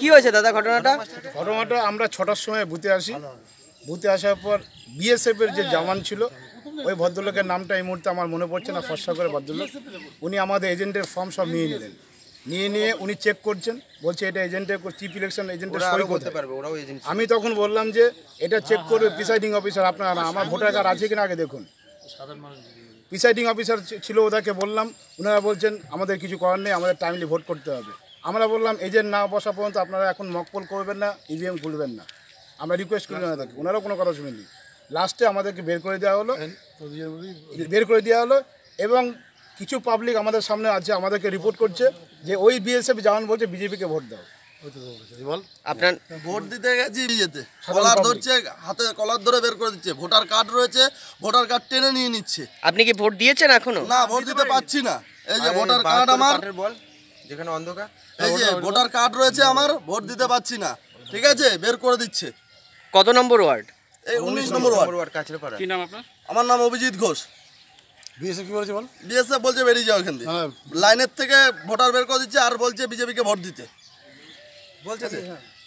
কি হয়েছে দাদা ঘটনাটা ঘটনাটা আমরা ছটার সময় বুথে আসি বুথে আসার পর বিএসএফের যে জামান ছিল ওই ভদ্রলোকের নামটা এই মুহূর্তে আমার মনে পড়ছে না ফর্সা করে ভদ্রলোক উনি আমাদের এজেন্টের ফর্ম সব নিয়ে নিলেন নিয়ে নিয়ে উনি চেক করছেন বলছে এটা এজেন্টের চিফ ইলেকশন এজেন্টের সই করতে পারবে ওরাও এজেন্ট আমি তখন বললাম যে এটা চেক করবে প্রিসাইডিং অফিসার আপনারা আমার ভোটার কার্ড আছে কিনা আগে দেখুন প্রিসাইডিং অফিসার ছিল ওদেরকে বললাম ওনারা বলছেন আমাদের কিছু করার নেই আমাদের টাইমলি ভোট করতে হবে আমরা বললাম এজেন্ট না বসা পর্যন্ত আপনারা এখন মকপল করবেন না ইভিএম e খুলবেন না আমরা রিকোয়েস্ট করি ওনাদেরকে ওনারাও কোনো কথা শুনেনি লাস্টে আমাদেরকে বের করে দেওয়া হলো বের করে দেওয়া হলো এবং কিছু পাবলিক আমাদের সামনে আছে আমাদেরকে রিপোর্ট করছে যে ওই বিএসএফ জওয়ান বলছে বিজেপিকে ভোট দাও আপনার ভোট দিতে গেছি বিজেতে কলার ধরছে হাতে কলার ধরে বের করে দিচ্ছে ভোটার কার্ড রয়েছে ভোটার কার্ড টেনে নিয়ে নিচ্ছে আপনি কি ভোট দিয়েছেন এখনো না ভোট দিতে পারছি না এই যে ভোটার কার্ড আমার যেখানে অন্ধকার এই হ্যাঁ, যে ভোটার কার্ড রয়েছে আমার ভোট দিতে পারছি না ঠিক আছে বের করে দিচ্ছে কত নম্বর ওয়ার্ড এই উনিশ নম্বর ওয়ার্ড কাছড়াপাড়া কি নাম আপনার আমার নাম অভিজিৎ ঘোষ বিএসএফ কি বলছে বল বিএসএফ বলছে বেরিয়ে যাও এখান থেকে হ্যাঁ। লাইনের থেকে ভোটার বের করে দিচ্ছে আর বলছে বিজেপিকে ভোট দিতে বলছে